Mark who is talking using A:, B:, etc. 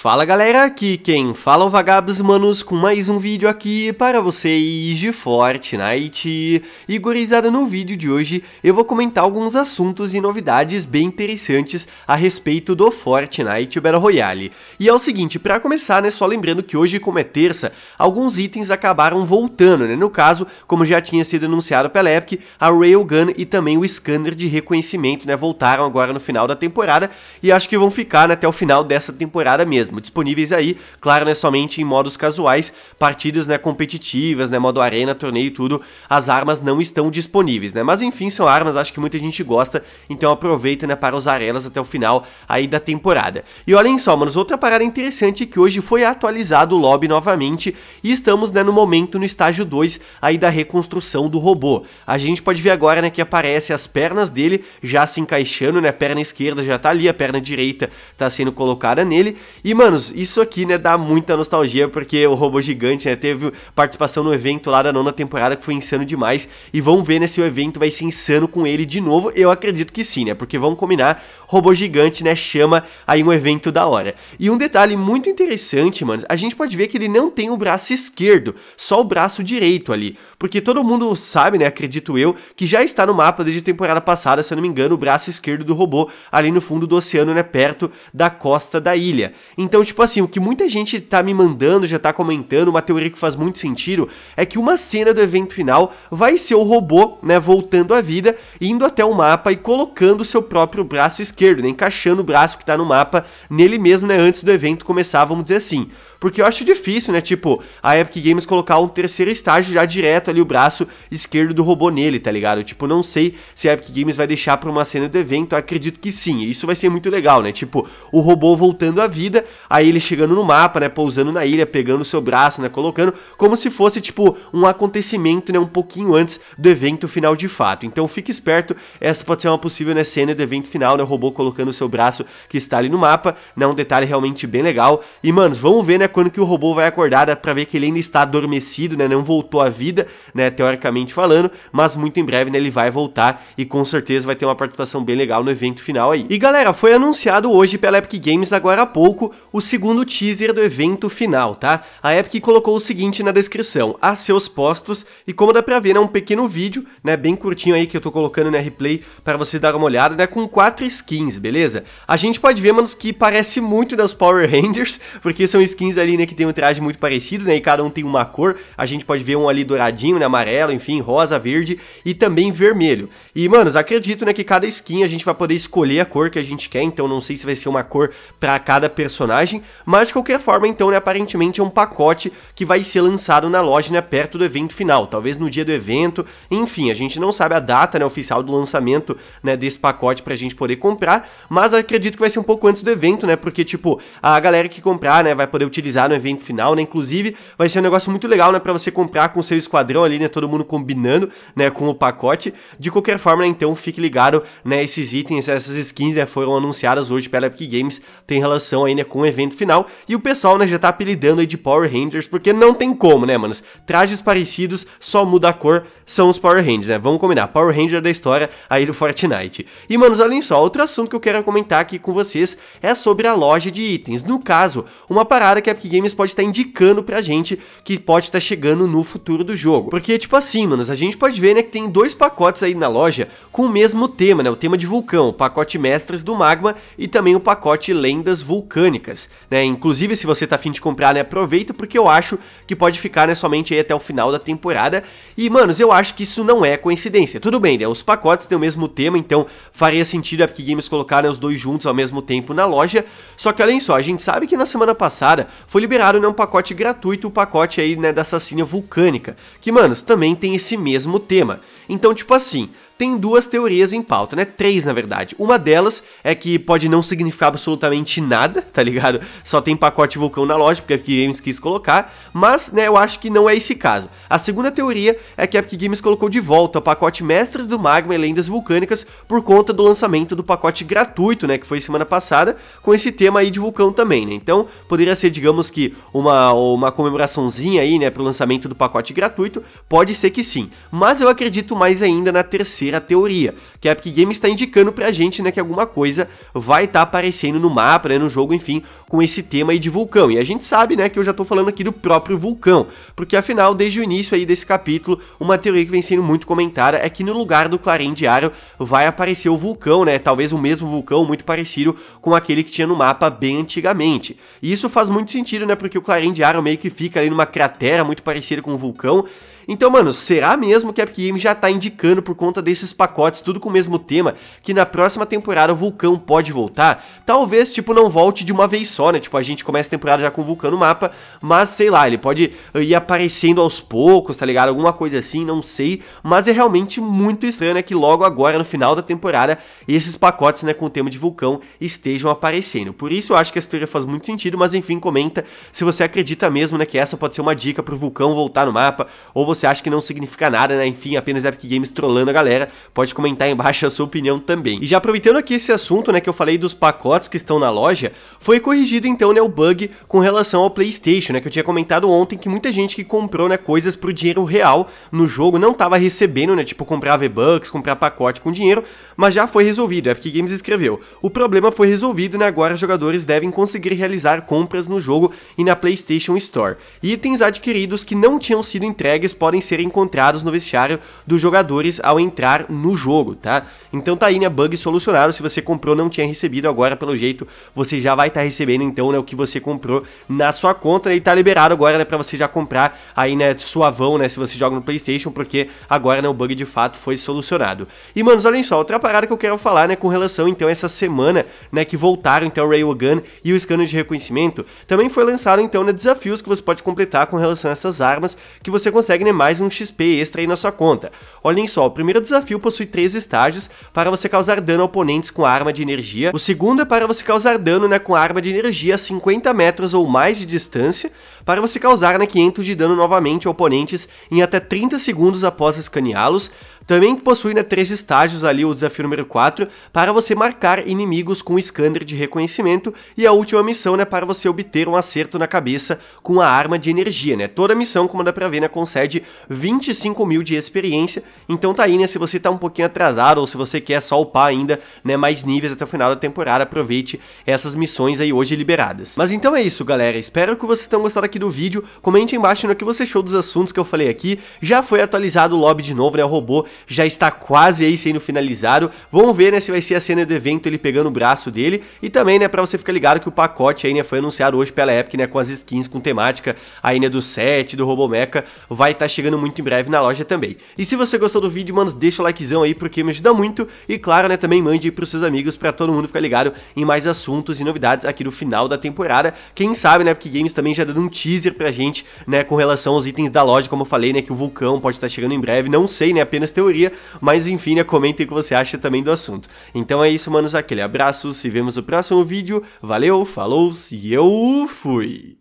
A: Fala galera, aqui quem fala é o Vagabos Manos com mais um vídeo aqui para vocês de Fortnite. E gurizada, no vídeo de hoje eu vou comentar alguns assuntos e novidades bem interessantes a respeito do Fortnite Battle Royale. E é o seguinte, para começar, né, só lembrando que hoje como é terça, alguns itens acabaram voltando, né, no caso, como já tinha sido anunciado pela Epic, a Railgun e também o Scanner de Reconhecimento, né, voltaram agora no final da temporada e acho que vão ficar né, até o final dessa temporada mesmo mesmo, disponíveis aí, claro, né, somente em modos casuais, partidas né, competitivas, né, modo arena, torneio e tudo, as armas não estão disponíveis, né? Mas enfim, são armas, acho que muita gente gosta, então aproveita né, para usar elas até o final aí da temporada. E olhem só, manos, outra parada interessante é que hoje foi atualizado o lobby novamente e estamos né, no momento no estágio 2 aí da reconstrução do robô. A gente pode ver agora né, que aparece as pernas dele já se encaixando, né? A perna esquerda já tá ali, a perna direita tá sendo colocada nele, e manos, isso aqui, né, dá muita nostalgia, porque o robô gigante, né, teve participação no evento lá da nona temporada, que foi insano demais. E vamos ver, né, se o evento vai ser insano com ele de novo. Eu acredito que sim, né? Porque vamos combinar, robô gigante, né, chama aí um evento da hora. E um detalhe muito interessante, mano, a gente pode ver que ele não tem o braço esquerdo, só o braço direito ali, porque todo mundo sabe, né, acredito eu, que já está no mapa desde a temporada passada, se eu não me engano, o braço esquerdo do robô ali no fundo do oceano, né, perto da costa da ilha. Então, tipo assim, o que muita gente tá me mandando, já tá comentando, uma teoria que faz muito sentido, é que uma cena do evento final vai ser o robô, né, voltando à vida, indo até o mapa e colocando o seu próprio braço esquerdo esquerdo, né? encaixando o braço que está no mapa nele mesmo, né? Antes do evento começar, vamos dizer assim. Porque eu acho difícil, né? Tipo, a Epic Games colocar um terceiro estágio já direto ali o braço esquerdo do robô nele, tá ligado? Tipo, não sei se a Epic Games vai deixar pra uma cena do evento, eu acredito que sim. Isso vai ser muito legal, né? Tipo, o robô voltando à vida, aí ele chegando no mapa, né? Pousando na ilha, pegando o seu braço, né? Colocando, como se fosse, tipo, um acontecimento, né? Um pouquinho antes do evento final de fato. Então fique esperto, essa pode ser uma possível, né? Cena do evento final, né? O robô colocando o seu braço que está ali no mapa, né? Um detalhe realmente bem legal. E, manos, vamos ver, né, quando que o robô vai acordar, dá pra ver que ele ainda está adormecido, né? Não voltou à vida, né, teoricamente falando, mas muito em breve, né, ele vai voltar e com certeza vai ter uma participação bem legal no evento final aí. E, galera, foi anunciado hoje pela Epic Games, agora há pouco, o segundo teaser do evento final, tá? A Epic colocou o seguinte na descrição, a seus postos, e como dá pra ver, é né, um pequeno vídeo, né, bem curtinho aí que eu tô colocando na replay para você dar uma olhada, né, com quatro skins skins, beleza? A gente pode ver, manos, que parece muito das Power Rangers, porque são skins ali, né, que tem um traje muito parecido, né, e cada um tem uma cor. A gente pode ver um ali douradinho, né, amarelo, enfim, rosa, verde e também vermelho. E, manos, acredito, né, que cada skin a gente vai poder escolher a cor que a gente quer, então não sei se vai ser uma cor para cada personagem, mas de qualquer forma, então, né, aparentemente é um pacote que vai ser lançado na loja, né, perto do evento final, talvez no dia do evento, enfim, a gente não sabe a data, né, oficial do lançamento, né, desse pacote pra gente poder comprar, comprar, mas acredito que vai ser um pouco antes do evento, né? Porque, tipo, a galera que comprar, né, vai poder utilizar no evento final, né? Inclusive, vai ser um negócio muito legal, né, pra você comprar com o seu esquadrão ali, né? Todo mundo combinando, né, com o pacote. De qualquer forma, né, então fique ligado, né? Esses itens, essas skins, né, foram anunciadas hoje pela Epic Games, tem relação aí, né, com o evento final. E o pessoal, né, já tá apelidando aí de Power Rangers, porque não tem como, né, manos? Trajes parecidos, só muda a cor, são os Power Rangers, né? Vamos combinar, Power Ranger da história aí do Fortnite. E, manos, olhem só, outro assunto que eu quero comentar aqui com vocês é sobre a loja de itens. No caso, uma parada que a Epic Games pode estar tá indicando pra gente que pode estar tá chegando no futuro do jogo. Porque, tipo assim, manos, a gente pode ver, né, que tem dois pacotes aí na loja com o mesmo tema, né? O tema de vulcão, o pacote Mestres do Magma e também o pacote Lendas Vulcânicas, né? Inclusive, se você tá afim de comprar, né, aproveita porque eu acho que pode ficar, né, somente aí até o final da temporada. E, manos, eu acho acho que isso não é coincidência. Tudo bem, né? Os pacotes têm o mesmo tema, então faria sentido a Epic Games colocar né, os dois juntos ao mesmo tempo na loja. Só que olhem só, a gente sabe que na semana passada foi liberado né, um pacote gratuito, o um pacote aí né, da assassina vulcânica, que, manos, também tem esse mesmo tema. Então, tipo assim, tem duas teorias em pauta, né? Três, na verdade. Uma delas é que pode não significar absolutamente nada, tá ligado? Só tem pacote vulcão na loja, porque a é Epic Games quis colocar, mas, né, eu acho que não é esse caso. A segunda teoria é que a é Epic Games colocou de volta o pacote Mestres do Magma e Lendas Vulcânicas por conta do lançamento do pacote gratuito, né, que foi semana passada, com esse tema aí de vulcão também, né? Então, poderia ser, digamos que, uma, uma comemoraçãozinha aí, né, pro lançamento do pacote gratuito, pode ser que sim. Mas eu acredito mais ainda na terceira a teoria, que a Epic Games está indicando pra gente, né, que alguma coisa vai estar tá aparecendo no mapa, né, no jogo, enfim, com esse tema aí de vulcão. E a gente sabe, né, que eu já tô falando aqui do próprio vulcão, porque afinal, desde o início aí desse capítulo, uma teoria que vem sendo muito comentada é que no lugar do Clarim Diário vai aparecer o vulcão, né, talvez o mesmo vulcão, muito parecido com aquele que tinha no mapa bem antigamente. E isso faz muito sentido, né, porque o Clarim Diário meio que fica ali numa cratera muito parecida com o vulcão, então, mano, será mesmo que a Epic Games já tá indicando por conta desses pacotes, tudo com o mesmo tema, que na próxima temporada o Vulcão pode voltar? Talvez, tipo, não volte de uma vez só, né? Tipo, a gente começa a temporada já com o Vulcão no mapa, mas sei lá, ele pode uh, ir aparecendo aos poucos, tá ligado? Alguma coisa assim, não sei. Mas é realmente muito estranho, né? Que logo agora, no final da temporada, esses pacotes, né, com o tema de Vulcão estejam aparecendo. Por isso eu acho que essa teoria faz muito sentido, mas enfim, comenta se você acredita mesmo, né, que essa pode ser uma dica pro Vulcão voltar no mapa, ou você você acha que não significa nada, né? Enfim, apenas Epic Games trollando a galera. Pode comentar aí embaixo a sua opinião também. E já aproveitando aqui esse assunto, né, que eu falei dos pacotes que estão na loja, foi corrigido então, né, o bug com relação ao PlayStation, né, que eu tinha comentado ontem que muita gente que comprou, né, coisas pro dinheiro real no jogo não tava recebendo, né, tipo comprar V-Bucks, comprar pacote com dinheiro, mas já foi resolvido, Epic Games escreveu. O problema foi resolvido, né, agora os jogadores devem conseguir realizar compras no jogo e na PlayStation Store. E itens adquiridos que não tinham sido entregues podem podem ser encontrados no vestiário dos jogadores ao entrar no jogo, tá? Então tá aí, né, bug solucionado, se você comprou não tinha recebido, agora pelo jeito você já vai estar tá recebendo então, né, o que você comprou na sua conta né, e tá liberado agora, né, pra você já comprar aí, né, suavão, né, se você joga no Playstation, porque agora, né, o bug de fato foi solucionado. E, manos, olhem só, outra parada que eu quero falar, né, com relação então a essa semana, né, que voltaram então o Railgun e o escândalo de reconhecimento, também foi lançado então, né, desafios que você pode completar com relação a essas armas que você consegue, né, mais um XP extra aí na sua conta. Olhem só, o primeiro desafio possui três estágios para você causar dano a oponentes com arma de energia. O segundo é para você causar dano né, com arma de energia a 50 metros ou mais de distância para você causar né, 500 de dano novamente a oponentes em até 30 segundos após escaneá-los. Também possui né, três estágios ali, o desafio número 4, para você marcar inimigos com o scanner de reconhecimento e a última missão né, para você obter um acerto na cabeça com a arma de energia. Né? Toda missão, como dá pra ver, né, concede 25 mil de experiência, então tá aí, né, se você tá um pouquinho atrasado ou se você quer só upar ainda né, mais níveis até o final da temporada, aproveite essas missões aí hoje liberadas. Mas então é isso, galera, espero que vocês tenham gostado aqui aqui do vídeo, comente embaixo no que você achou dos assuntos que eu falei aqui. Já foi atualizado o lobby de novo, né? O robô já está quase aí sendo finalizado. Vamos ver, né, se vai ser a cena do evento ele pegando o braço dele. E também, né, pra você ficar ligado que o pacote aí, né, foi anunciado hoje pela Epic, né, com as skins com temática aí, né, do set, do Robomeca, vai estar tá chegando muito em breve na loja também. E se você gostou do vídeo, mano, deixa o likezão aí, porque me ajuda muito. E claro, né, também mande aí pros seus amigos pra todo mundo ficar ligado em mais assuntos e novidades aqui no final da temporada. Quem sabe, né, porque games também já dando um tiro teaser pra gente, né, com relação aos itens da loja, como eu falei, né, que o vulcão pode estar chegando em breve, não sei, né, apenas teoria, mas enfim, né, comentem o que você acha também do assunto. Então é isso, manos, aquele abraço, se vemos no próximo vídeo, valeu, falou e eu fui!